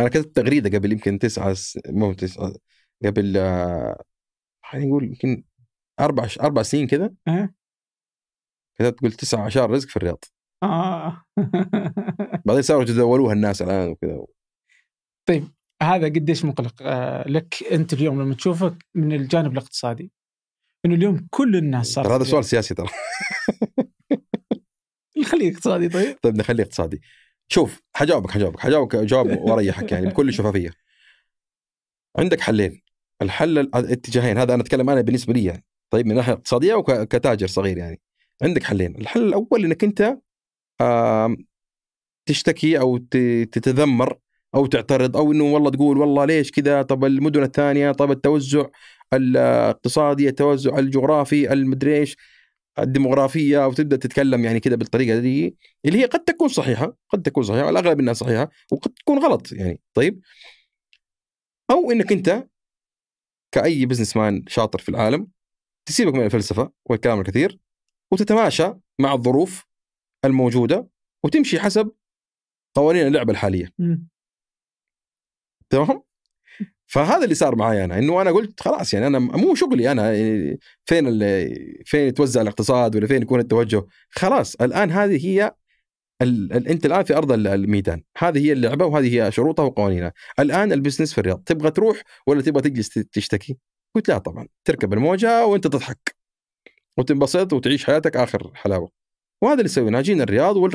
انا كتبت تغريده قبل يمكن تسعة س... مو تسعة قبل آه، خلينا نقول يمكن اربع اربع سنين كذا كتبت قلت تسعة عشر رزق في الرياض اه بعدين صاروا يتداولوها الناس الان وكذا طيب هذا قديش مقلق آه، لك انت اليوم لما تشوفك من الجانب الاقتصادي انه اليوم كل الناس صارت هذا سؤال سياسي ترى نخليه اقتصادي طيب طيب نخليه اقتصادي شوف حجاوبك حجاوبك حجاوبك جواب واريحك يعني بكل شفافيه عندك حلين الحل الاتجاهين هذا انا اتكلم انا بالنسبه لي يعني. طيب من ناحيه اقتصاديه وكتاجر صغير يعني عندك حلين الحل الاول انك انت تشتكي او تتذمر او تعترض او انه والله تقول والله ليش كذا طب المدن الثانيه طب التوزع الاقتصادي التوزع الجغرافي المدري ايش الديموغرافيه وتبدا تتكلم يعني كده بالطريقه دي اللي هي قد تكون صحيحه قد تكون صحيحه الاغلب انها صحيحه وقد تكون غلط يعني طيب او انك انت كاي بزنس مان شاطر في العالم تسيبك من الفلسفه والكلام الكثير وتتماشى مع الظروف الموجوده وتمشي حسب قوانين اللعبه الحاليه تمام فهذا اللي صار معي انا انه انا قلت خلاص يعني انا مو شغلي انا فين فين يتوزع الاقتصاد ولا فين يكون التوجه خلاص الان هذه هي الـ الـ انت الان في ارض الميدان هذه هي اللعبه وهذه هي شروطها وقوانينها الان البزنس في الرياض تبغى تروح ولا تبغى تجلس تشتكي قلت لا طبعا تركب الموجه وانت تضحك وتنبسط وتعيش حياتك اخر حلاوه وهذا اللي سويناه جينا الرياض وال